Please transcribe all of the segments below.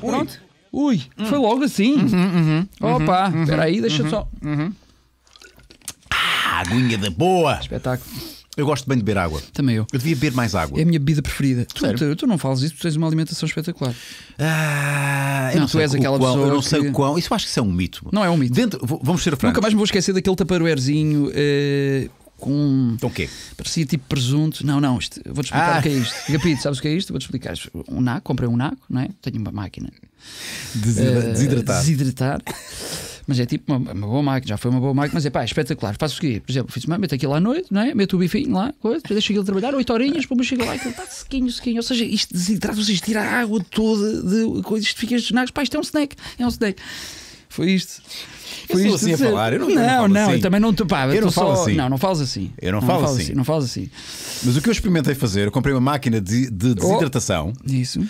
Pronto. Ui, hum. foi logo assim. Uhum, uhum, Opa, uhum, peraí, deixa uhum. só. Uhum. Ah, aguinha da boa! Espetáculo. Eu gosto bem de beber água. Também eu. Eu devia beber mais água. É a minha bebida preferida. Tu, tu, tu, não falas isso, tu tens uma alimentação espetacular. Ah, não, tu és aquela qual, pessoa. Eu não sei o quão. Isso acho que isso é um mito. Não é um mito. Dentro, vamos ser francos. Nunca mais me vou esquecer daquele taparoerzinho. Uh, com. Então o quê? Parecia tipo presunto. Não, não, isto, vou-te explicar ah. o que é isto. Gapito, sabes o que é isto? Vou-te explicar. Um naco, comprei um naco, não é? Tenho uma máquina. Desidra uh, eh, desidratar. Desidratar. Mas é tipo uma, uma, boa máquina, já foi uma boa máquina, mas é pá, é espetacular. Faço o seguinte, por exemplo, fiz uma, meto aquilo à noite, não é? meto o bifinho lá, coisa, depois deixo aquilo trabalhar, 8 horinhas, pô, mas chega lá, aquilo está sequinho, sequinho. Ou seja, isto desidrata, vocês tira a água toda de coisas, isto fica estes nacos, pá, isto é um snack, é um snack. Foi isto. Foi eu isto assim dizer... a falar. Eu não, não, eu não, não assim. eu também não te pá, eu não falo só... assim. Não, não falas assim. Eu não, não falo, assim. assim. Não falas assim. Mas o que eu experimentei fazer, eu comprei uma máquina de, de oh. desidratação. Oh, isso. Uh,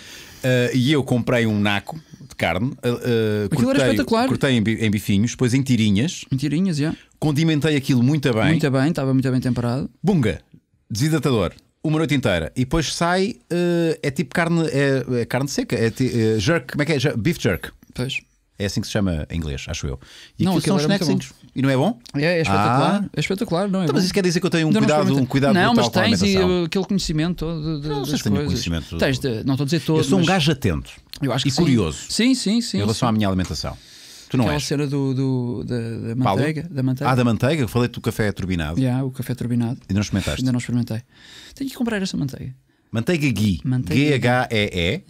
e eu comprei um naco de carne. Uh, uh, cortei, espetacular. Cortei em, bifinhos, depois em tirinhas. Em tirinhas, já. Yeah. Condimentei aquilo muito bem. Muito bem, estava muito bem temperado. Bunga, desidratador uma noite inteira e depois sai, uh, é tipo carne, é, é carne seca, é, é, jerk, como é que é? Beef jerk. Pois. É assim que se chama em inglês, acho eu. E não, são schneckzinhos. E não é bom? É, é espetacular. Ah. É espetacular, não é? Então, mas isso quer dizer que eu tenho um não cuidado, um cuidado Não, mas tens e, aquele conhecimento todo de, não, das coisas. Conhecimento. Tens de, não estou a dizer todo. Eu sou um gajo atento. Eu acho que e sim. curioso. Sim, sim, sim. Em relação sim. à minha alimentação. Tu não Aquela és. cena do, do da, da, manteiga, da, manteiga, Ah, da manteiga? Falei do café turbinado. Já, o café turbinado. Ainda não experimentaste? Ainda não experimentei. Tenho que comprar essa manteiga. Manteiga ghee. G-H-E-E.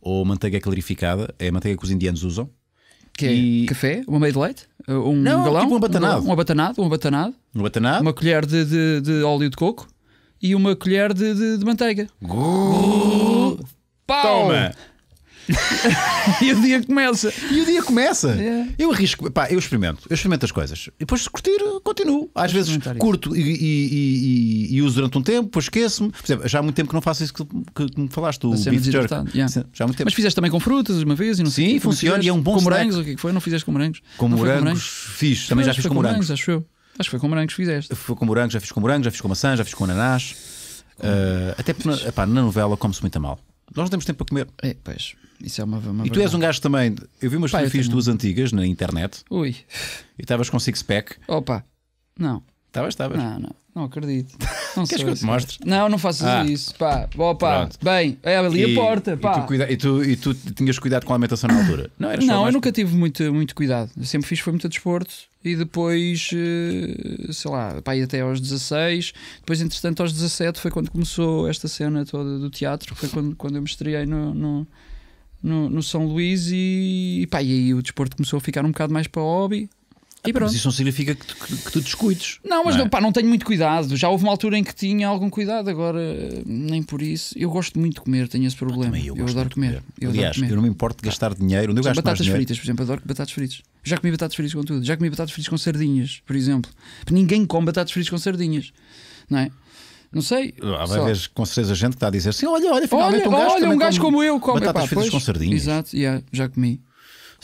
Ou manteiga clarificada. É a manteiga que os indianos usam. Que é e... café, uma meio de leite, uh, um não, galão, tipo um abatanado. Um abatanado, um abatanado, um abatanado. Uma colher de, de, de, óleo de coco e uma colher de, de manteiga. Gurr. Pau! Toma! e o dia começa. E o dia começa. É. Eu arrisco, pá, eu experimento, eu experimento as coisas. E depois, se curtir, continuo. Às vezes curto e, e, e, e, uso durante um tempo, depois esqueço-me. Por exemplo, já há muito tempo que não faço isso que, que me falaste, o é beef jerk. Yeah. Já há muito tempo. Mas fizeste também com frutas uma vez e não Sim, sei, funciona fizeste, e é um bom Com morangos, o é que foi? Não fizeste com morangos? Com não morangos, morangos? fiz. Também já fiz com morangos. Acho eu. Acho que foi com morangos que fizeste. Foi com morangos, já fiz com morangos, já fiz com maçã, já fiz com ananás. Uh, até porque epá, na novela come-se muito a mal. Nós temos tempo para comer. É, pois, isso é uma, uma E tu és um gajo também. Eu vi umas Pá, fotografias tenho... antigas na internet. Ui. E estavas com six-pack. Opa, não. Estavas, estavas. Não, não, não acredito. Não Queres que eu te mostre? Não, não faças ah. isso. Pá, opa, pá. bem, é ali e, a porta. Pá. E, tu cuida, e, tu, e tu tinhas cuidado com a alimentação na altura? Não, eras não eu nunca tive muito, muito cuidado. Eu sempre fiz foi muito a desporto e depois, eh, sei lá, pá, até aos 16. Depois, entretanto, aos 17 foi quando começou esta cena toda do teatro. Foi quando, quando eu me estreiei no, no no, no, São Luís e, e, pá, e aí o desporto começou a ficar um bocado mais para hobby. E tipo, pronto. Mas isso não significa que tu, que, tu descuides. Não, mas não, é? não, pá, não tenho muito cuidado. Já houve uma altura em que tinha algum cuidado, agora eh, nem por isso. Eu gosto muito de comer, tenho esse problema. Eu, eu, adoro comer. comer. Eu Aliás, adoro comer. eu não me importo de gastar dinheiro. Onde eu gasto batatas mais fritas, dinheiro? por exemplo, adoro batatas fritas. Já comi batatas fritas com tudo. Já comi batatas fritas com sardinhas, por exemplo. Ninguém come batatas fritas com sardinhas, não é? Não sei. Há ah, vezes haver com certeza gente que está a dizer assim: olha, olha, finalmente olha, um gajo, olha, um gajo como, como eu come batatas Epá, fritas pois, com sardinhas. Exato, yeah, já comi.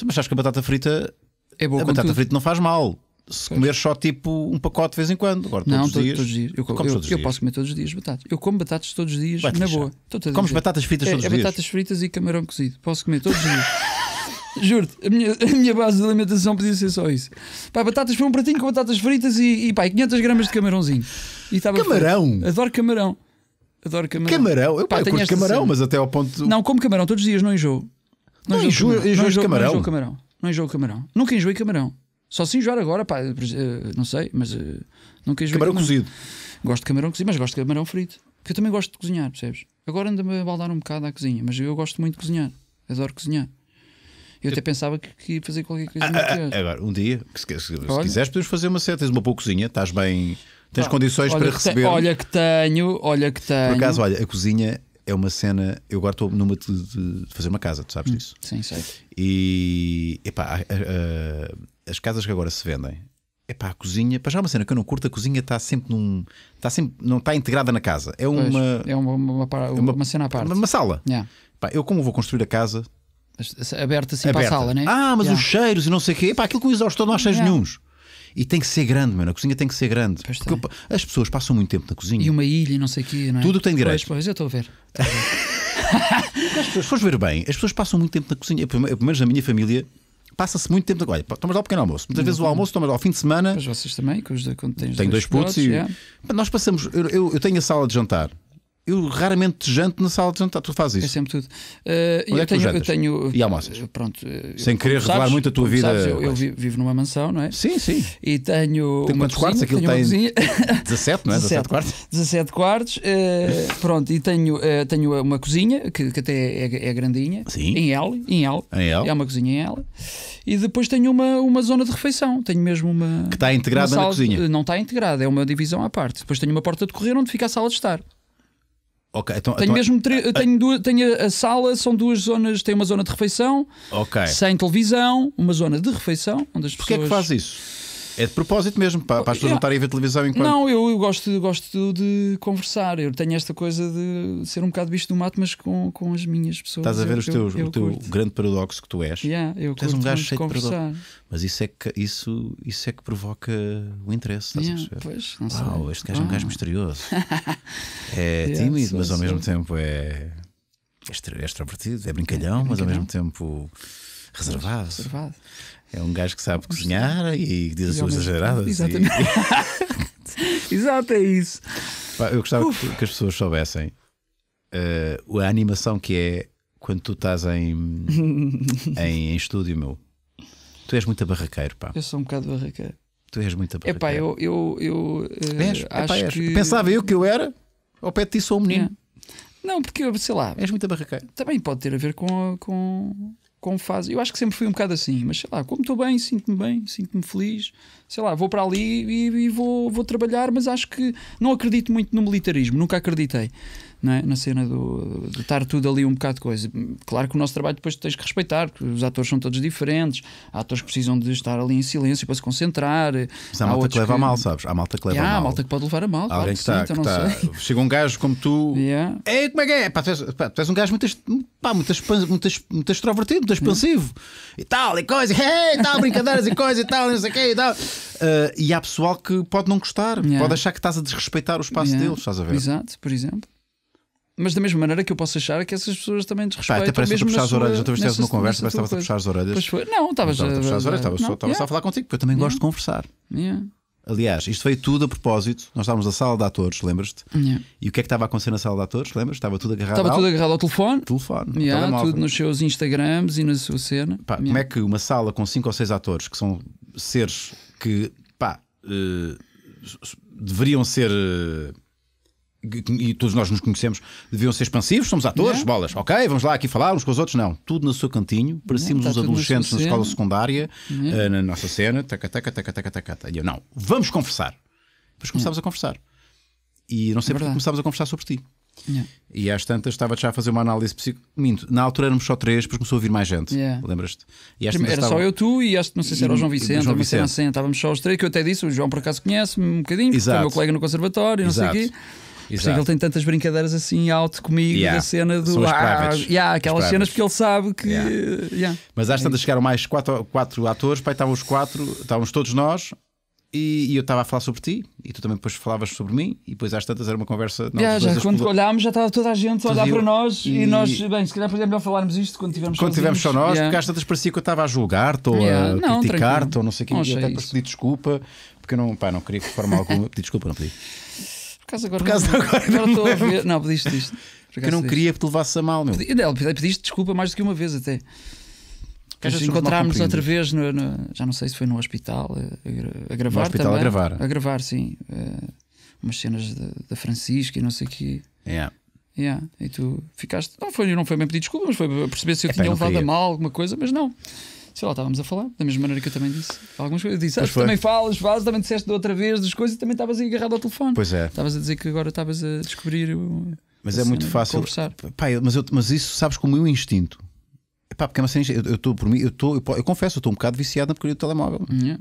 Mas achas que a batata frita é boa. A batata frita não faz mal. Se pois. comer só tipo um pacote de vez em quando. Agora, não, dias, todos os dias. Eu, eu, eu, dias. posso comer todos os dias batata. Eu como batatas todos os dias, na boa. Comes batatas fritas é, todos os é dias? batatas fritas e camarão cozido. Posso comer todos os dias. Juro-te, a minha, a minha base de alimentação podia ser só isso. Pá, batatas foi um pratinho com batatas fritas e, e pá, 500 gramas de camarãozinho. E camarão? Feito. Adoro camarão. Adoro camarão. Camarão? Eu, pá, eu curto camarão, mas até ao ponto. Não, como camarão todos os dias, não enjoo. Não, não enjoo, enjoo, enjoo, enjoo, camarão. enjoo camarão não enjoo camarão. Nunca enjoei camarão. Só se enjoar agora, pá, eh, não sei, mas eh, nunca enjoei camarão, camarão. cozido. Gosto de camarão cozido, mas gosto de camarão frito. Porque eu também gosto de cozinhar, percebes? Agora anda-me a baldar um bocado à cozinha, mas eu gosto muito de cozinhar. Adoro cozinhar. Eu, até pensava que, que, ia fazer qualquer coisa. Ah, ah, ah, agora, um dia, se, se, se quiseres, podemos fazer uma seta. Tens uma boa cozinha, estás bem. Tens ah, condições para receber. Te, olha que tenho, olha que tenho. Por acaso, olha, a cozinha é uma cena. Eu agora estou numa de, de, fazer uma casa, tu sabes hum, disso? Sim, sei. E epá, a, a, as casas que agora se vendem, É pá, a cozinha, para já é uma cena que eu não curto, a cozinha está sempre num. Está sempre, não está integrada na casa. É uma. Pois, é uma, uma, uma, é uma, uma cena à parte. Uma, uma sala. Yeah. eu, como vou construir a casa. Aberta assim aberta. para a sala, né? Ah, mas yeah. os cheiros e não sei o quê. pá, aquilo com exaustor não há cheiros yeah. nenhums. E tem que ser grande, mano. A cozinha tem que ser grande. Pois porque eu, as pessoas passam muito tempo na cozinha. E uma ilha e não sei o quê, não é? Tudo tem direito. Pois, pois, eu estou a ver. as pessoas, se fores ver bem, as pessoas passam muito tempo na cozinha. pelo menos na minha família, passa-se muito tempo. Olha, tomas lá o pequeno almoço. Muitas uhum. vezes o almoço, tomas lá o fim de semana. Mas vocês também, quando tens dois, dois putos. e... Nós passamos. Eu, eu, eu, tenho a sala de jantar eu raramente janto na sala de jantar. Tu fazes é isso? É sempre tudo. Uh, eu, é tenho, eu, tenho, E eh, almoças? Pronto. Eu, eh, Sem querer revelar muito a tua vida. Sabes, eu, eu, vivo numa mansão, não é? Sim, sim. E tenho. Tem quantos cozinha, quartos? Aquilo tem. 17, não é? 17, 17 quartos. 17 quartos. Uh, pronto, e tenho, uh, tenho uma cozinha, que, que até é, é, grandinha. Sim. Em L. Em L. Em L. É uma cozinha em L. E depois tenho uma, uma zona de refeição. Tenho mesmo uma. Que está integrada na cozinha? não está integrada, é uma divisão à parte. Depois tenho uma porta de correr onde fica a sala de estar. Ok, então, tenho então, mesmo tenho, duas, tenho a sala, são duas zonas, tem uma zona de refeição, okay. sem televisão, uma zona de refeição, onde as Porquê pessoas... é que faz isso? É de propósito mesmo, para, para as pessoas não estarem a ver televisão enquanto. Não, eu, eu gosto, gosto de conversar. Eu tenho esta coisa de ser um bocado bicho do mato, mas com, com as minhas pessoas. Estás a é ver eu, os teus, eu, o teu curto. grande paradoxo que tu és. Yeah, eu tu és um gajo cheio de paradoxo. Mas isso é, que, isso, isso é que provoca o interesse, estás yeah, a perceber? Pois, não Uau, sei. este gajo ah. é um gajo ah. misterioso. é yeah, tímido, mas ao mesmo tempo é extrovertido, é brincalhão, é brincalhão, mas ao mesmo tempo reservado. reservado. É um gajo que sabe cozinhar é. e diz as suas exageradas. Exatamente. E... Exato, é isso. Eu gostava Uf. que as pessoas soubessem uh, a animação que é quando tu estás em, em, em, estúdio, meu. Tu és muito barraqueiro, pá. Eu sou um bocado barraqueiro. Tu és muito barraqueiro. Epá, eu. eu, eu uh, és, acho epá, que... Pensava eu que eu era, ao pé de ti sou um menino. É. Não, porque, sei lá. És muito barraqueiro. Também pode ter a ver com. com com fase. Eu acho que sempre fui um bocado assim, mas sei lá, como estou bem, sinto-me bem, sinto-me feliz, sei lá, vou para ali e, e, vou, vou trabalhar, mas acho que não acredito muito no militarismo, nunca acreditei não é? na cena do, de estar tudo ali um bocado de coisa. Claro que o nosso trabalho depois tens que respeitar, porque os atores são todos diferentes, há atores que precisam de estar ali em silêncio para se concentrar. Mas há, há malta que leva que... a mal, sabes? Há malta que leva yeah, a mal. Há malta que pode levar a mal. claro alguém que, tá, sim, então que tá. Chega um gajo como tu. Yeah. Ei, como é que é? Pá, tu, és, pá, tu és um gajo muito, pá, muito, muito, muito extrovertido, muito expansivo yeah. e tal, e coisa, e tal, brincadeiras e coisa e tal, não sei o quê e tal. Uh, e há pessoal que pode não gostar, yeah. pode achar que estás a desrespeitar o espaço yeah. deles, estás a ver? Exato, por exemplo. Mas da mesma maneira que eu posso achar que essas pessoas também desrespeitam. Pá, até parece que puxar as orelhas. Outra vez estiveste numa conversa, mas estava a puxar as orelhas. Pois foi. Não, estavas a puxar as orelhas, estava só a falar contigo, porque eu também gosto de conversar. Yeah. Aliás, isto veio tudo a propósito. Nós estávamos na sala de atores, lembras-te? Yeah. E o que é que estava a acontecer na sala de atores? Lembras? Estava tudo agarrado estava ao... tudo agarrado ao telefone. Telefone. Yeah, tudo nos seus Instagrams e na sua cena. Pá, yeah. Como é que uma sala com cinco ou seis atores, que são seres que pá, uh, deveriam ser. Uh, e todos nós nos conhecemos, deviam ser expansivos, somos atores, bolas, ok, vamos lá aqui falar uns com os outros, não, tudo no seu cantinho, parecíamos os tá adolescentes na escola secundária, uh, na nossa cena, taca, taca, taca, taca, taca, taca, e eu, não, vamos conversar. Depois começámos a conversar. E não sei é porque começámos a conversar sobre ti. E às tantas estava já a fazer uma análise psicológica. Minto, na altura éramos só três, depois começou a vir mais gente. Yeah. Lembras-te? Era estava... só eu, tu e acho que não sei se era o João Vicente, João Vicente. Assim, estávamos só os três, que eu até disse, o João por acaso conhece-me um bocadinho, Exato. porque foi meu colega no conservatório, não Exato. sei o quê. É que ele tem tantas brincadeiras assim alto comigo yeah. da cena do. São as ah, yeah, aquelas cenas porque ele sabe que. Yeah. Yeah. Mas às é tantas chegaram mais quatro, quatro atores, pai, estávamos quatro, estávamos todos nós, e, e, eu estava a falar sobre ti e tu também depois falavas sobre mim e depois às tantas era uma conversa nós yeah, já, quando explodou. olhámos já estava toda a gente a olhar para nós e... e, nós bem se calhar por exemplo melhor falarmos isto quando tivemos quando tivemos só nós yeah. porque às tantas parecia que eu estava a julgar-te ou yeah. a criticar-te ou não sei o que até depois pedi desculpa porque eu não, pá, não queria de forma alguma pedir desculpa não pedi acaso agora. Por não, agora, não estou a ver. Não, pediste isto. porque eu não é queria que te levasse a mal, meu. Pedi, não, pediste desculpa mais do que uma vez até. Que nos outra vez, no, no, já não sei se foi no hospital, eh, a, a gravar. No hospital também, a gravar. A gravar, sim. Uh, umas cenas da Francisca e não sei o quê. Yeah. Yeah. E tu ficaste. Não foi, não foi bem pedir desculpa, mas foi perceber se eu é tinha levado a mal alguma coisa, mas não sei lá, estávamos a falar, da mesma maneira que eu também disse algumas coisas. Eu disse, ah, também falas, falas, também disseste de outra vez das coisas e também estavas aí agarrado ao telefone. Pois é. Estavas a dizer que agora estavas a descobrir. Mas é muito fácil. Conversar. Pai, mas, eu, mas isso sabes como o meu instinto. Pá, porque é uma cena, eu estou por mim, eu, tô, eu, eu confesso, eu estou um bocado viciado na porcaria do telemóvel. Yeah.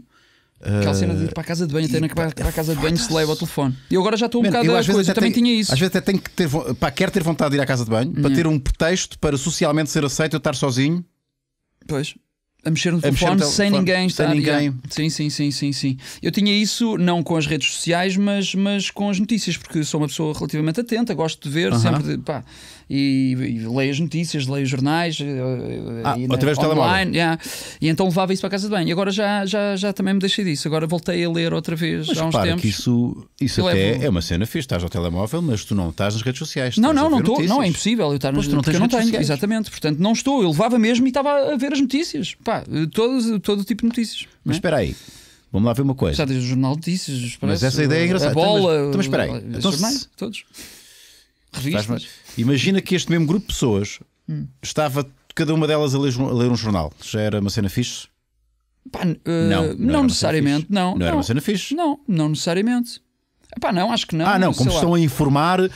Ah, Aquela cena de ir para a casa de banho, até na para, para a casa de banho se leva o telefone. E agora já estou um Man, bocado eu, às vezes coisa, também tenho, tinha isso. Às vezes até tenho que ter, pá, quero ter vontade de ir à casa de banho yeah. para ter um pretexto para socialmente ser aceito eu estar sozinho. Pois a mexer no telefone mexer no sem ninguém estar. Sem ninguém. Sim, sim, sim, sim, sim. Eu tinha isso não com as redes sociais, mas, mas com as notícias, porque sou uma pessoa relativamente atenta, gosto de ver, uh -huh. sempre de, pá, e, e leio as notícias, leio os jornais, eh, eh, ah, e, através do telemóvel. Yeah, e então levava isso para a casa de banho. agora já, já, já também me deixei disso. Agora voltei a ler outra vez mas há uns tempos. que isso, isso até levo... é uma cena fixe. Estás ao telemóvel, mas tu não estás nas redes sociais. Não, não, não estou. Não, é impossível eu estar nas redes não tenho, sociais. exatamente. Portanto, não estou. Eu levava mesmo e estava a ver as notícias. Pá, eh, todo, todo tipo de notícias. Mas é? espera aí. Vamos lá ver uma coisa. Já tens o jornal de notícias, Mas essa ideia é engraçada. A bola, então, mas, então, espera aí. Então, jornais, todos. Revistas? Imagina que este mesmo grupo de pessoas hum. estava cada uma delas a ler, a ler, um jornal. Já era uma cena fixe? Pá, uh, não, não, não necessariamente, não. Não era uma cena fixe? Não, não necessariamente. Epá, não, acho que não. Ah, não, como estão lá. a informar, uh,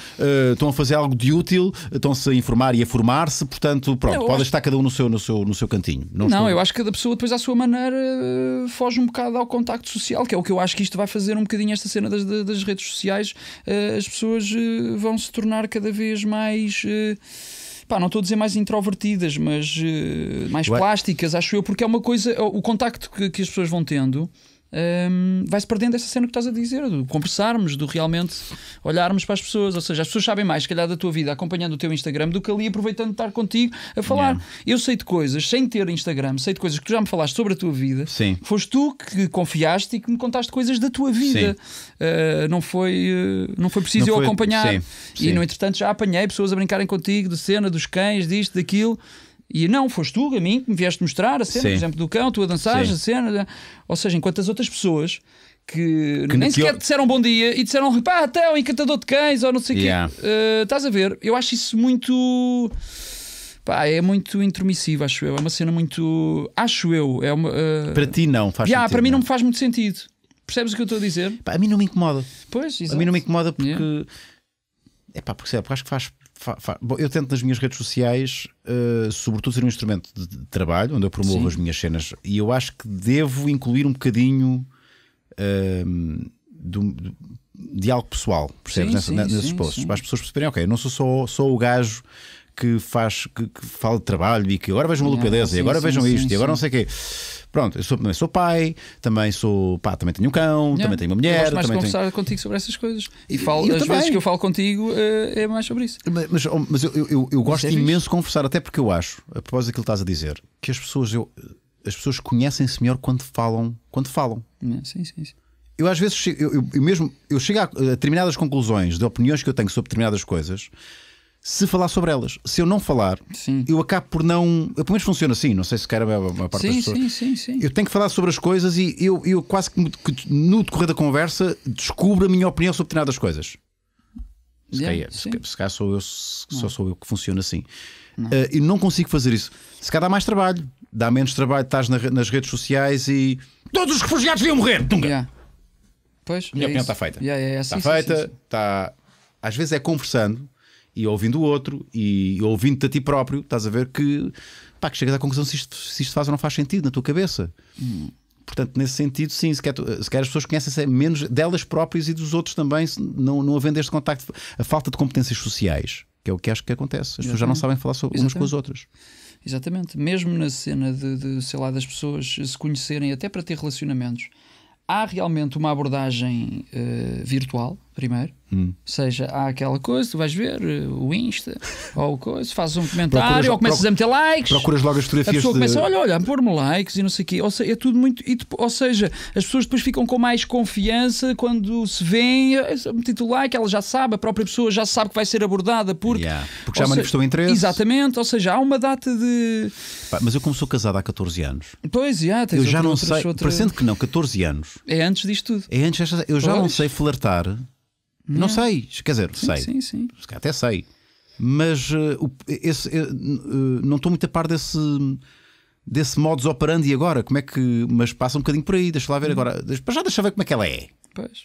estão a fazer algo de útil, estão-se a informar e a formar-se, portanto, pronto, não, pode estar cada um no seu, no seu, no seu cantinho. Não, não eu acho que cada pessoa, depois, à sua maneira, uh, foge um bocado ao contacto social, que é o que eu acho que isto vai fazer um bocadinho esta cena das, das redes sociais. Uh, as pessoas vão se tornar cada vez mais. Pá, não estou a dizer mais introvertidas, mas mais Ué. plásticas, acho eu, porque é uma coisa, o contacto que, que as pessoas vão tendo um, vai-se perdendo essa cena que estás a dizer, do conversarmos, do realmente olharmos para as pessoas. Ou seja, as pessoas sabem mais, se calhar, da tua vida acompanhando o teu Instagram do que ali aproveitando de estar contigo a falar. Yeah. Eu sei de coisas, sem ter Instagram, sei de coisas que tu já me falaste sobre a tua vida. Sim. Foste tu que confiaste e que me contaste coisas da tua vida. Uh, não, foi, uh, não foi preciso não eu foi... acompanhar. Sim. Sim. E no entretanto já apanhei pessoas a brincarem contigo de cena, dos cães, disto, daquilo. E não, foste tu, a mim, que me vieste mostrar a cena, Sim. por exemplo, do cão, tu a dançares, Sim. a cena. Ou seja, enquanto as outras pessoas que, que nem que sequer eu... disseram bom dia e disseram pá, até o então, encantador de cães ou não sei o yeah. quê. Uh, eh, estás a ver? Eu acho isso muito. Pá, é muito intromissivo, acho eu. É uma cena muito. Acho eu. É uma, uh... Para ti não faz yeah, sentido. Para mim não. me é? faz muito sentido. Percebes o que eu estou a dizer? Pá, a mim não me incomoda. Pois, exato. A mim não me incomoda porque. Yeah. É pá, porque, porque acho que faz Bom, eu tento nas minhas redes sociais, uh, sobretudo, ser um instrumento de, de trabalho, onde eu promovo Sim. as minhas cenas. E eu acho que devo incluir um bocadinho eh, do, do de algo pessoal, percebes? Sim, Nessa, sim, nesses sim, para as pessoas perceberem, ok, não sou só, só o gajo que faz, que, que fala de trabalho e que agora vejam yeah, a lupidez e agora sim, vejam sim, isto sim, e agora não sei o quê. Pronto, eu sou, também sou pai, também sou pá, também tenho um cão, yeah. também tenho uma mulher. Eu gosto mais de conversar tenho... contigo sobre essas coisas. E falo, eu às também. vezes que eu falo contigo eh, é mais sobre isso. Mas, mas, oh, mas eu, eu, eu gosto é imenso de conversar, até porque eu acho, a propósito daquilo que estás a dizer, que as pessoas, eu, as pessoas conhecem-se melhor quando falam. Quando falam. Yeah, sim, sim, sim eu às vezes eu, eu, mesmo eu chego a, determinadas conclusões de opiniões que eu tenho sobre determinadas coisas se falar sobre elas. Se eu não falar, sim. eu acabo por não. Eu, pelo menos funciona assim, não sei se quer é uma parte sim, das pessoas. Sim, sim, sim. Eu tenho que falar sobre as coisas e eu, eu quase que no decorrer da conversa descubro a minha opinião sobre determinadas coisas. Se yeah, calhar, é, se calhar sou eu, se, só sou eu que funciona assim. Não. Uh, eu não consigo fazer isso. Se calhar dá mais trabalho, dá menos trabalho, estás na, nas redes sociais e todos os refugiados deviam morrer. Tunga. Yeah. Pois, minha é opinião está feita. Yeah, yeah, está feita, está. Às vezes é conversando e ouvindo o outro e ouvindo-te a ti próprio, estás a ver que, pá, que chegas à conclusão se isto, se isto faz ou não faz sentido na tua cabeça. Hum. Portanto, nesse sentido, sim, se quer, as pessoas conhecem-se é menos delas próprias e dos outros também, não, não havendo este contacto, a falta de competências sociais, que é o que acho que acontece. As Exatamente. pessoas já não sabem falar sobre umas com as outras. Exatamente, mesmo na cena de, de, sei lá, das pessoas se conhecerem até para ter relacionamentos, há realmente uma abordagem uh, virtual, primeiro. Hum. Seja, há aquela coisa, tu vais ver eh, o Insta ou coisa, fazes um comentário procuras, ou começas a meter likes. Procuras logo as fotografias. A pessoa de... começa, olha, olha, a pôr-me likes e não sei o quê. Ou seja, é tudo muito. E, ou seja, as pessoas depois ficam com mais confiança quando se vêem. Eh, eh, Metido like, ela já sabe, a própria pessoa já sabe que vai ser abordada porque, yeah, porque já manifestou seja, interesse. Exatamente, ou seja, há uma data de. mas eu, como sou casado há 14 anos, pois, yeah, eu já outra, não outra, sei, outra... parecendo que não, 14 anos. É antes disto tudo. É antes, eu já pois. não sei flertar não, é. sei, quer dizer, sim, sei. Sim, sim. Até sei. Mas uh, esse, uh, não estou muito a par desse desse modus operandi agora, como é que. Mas passa um bocadinho por aí, deixa lá ver uhum. agora. deixa já deixa ver como é que ela é. Pois.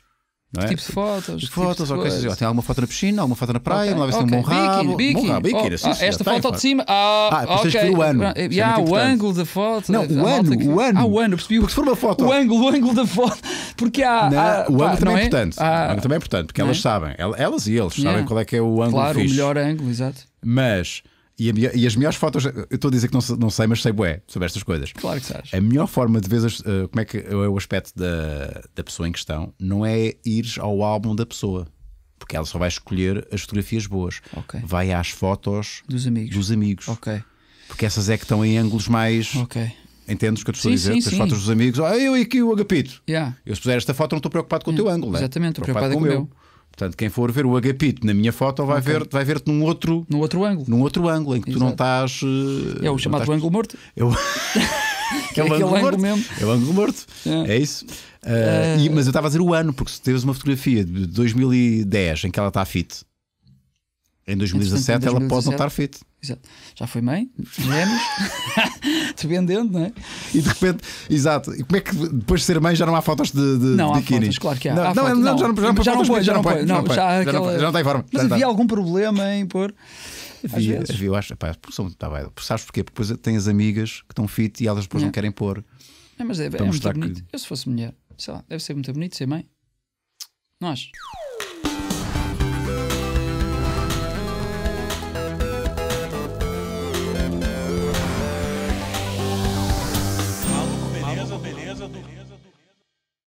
é? Que tipo de fotos. Que fotos, tipo de ok. Coisas. Tem alguma foto na piscina, alguma foto na praia, okay. vai ser um bom rabo. Biquíni, biquíni, oh, Esta foto de cima. Ah, ah depois okay. tens que ver o ano. Yeah, é o ângulo da foto. Não, o ano, o ano. Ah, o ano, percebi. Porque se for uma foto. O ângulo, o ângulo da foto. Porque há. Né? há o ângulo também é, é importante. Há, o ângulo também é importante, porque elas é? sabem, elas e eles sabem qual é que é o ângulo. Claro, fixe. o melhor ângulo, exato. Mas. E, e, as melhores fotos, eu estou a dizer que não, não sei, mas sei bué sobre estas coisas. Claro que sabes. A melhor forma de ver uh, como é que é o aspecto da, da pessoa em questão não é ires ao álbum da pessoa, porque ela só vai escolher as fotografias boas. Okay. Vai às fotos dos amigos. Dos amigos. Okay. Porque essas é que estão em ângulos mais. Okay. Entendes o que eu te estou sim, a dizer? Sim, as sim. fotos dos amigos, ah, eu e aqui o Agapito. Yeah. Eu se puser esta foto não estou preocupado com o é, teu ângulo, né? Exatamente, estou preocupado, preocupado com o meu. meu. Portanto, quem for ver o agapito na minha foto vai okay. ver vai ver-te num outro num outro ângulo, num outro ângulo em que Exato. tu não estás uh, é o chamado estás... ângulo morto. Eu... é, é o ângulo, morto. mesmo. É o ângulo morto. É, é isso. Uh, E, eh. mas eu estava a dizer o ano, porque se tens uma fotografia de 2010 em que ela está fit, em 2017, ela pode não estar fit. Exato. Já foi mãe, gêmeos, dependendo, não é? E de repente, exato. E como é que depois de ser mãe já não há fotos de, de não, de biquíni? Fotos, claro que há. Não, há não, não, já não, já não, já não põe, já não põe. Já não está em forma. Mas havia tá. algum problema em pôr. Havia, havia, eu acho, pá, porque são, tá bem, sabes porquê? Porque depois tem as amigas que estão fit e elas depois não, não é. querem pôr. É, mas é, é muito bonito. Que... Eu se fosse mulher, sei lá, deve ser muito bonito ser mãe. Nós.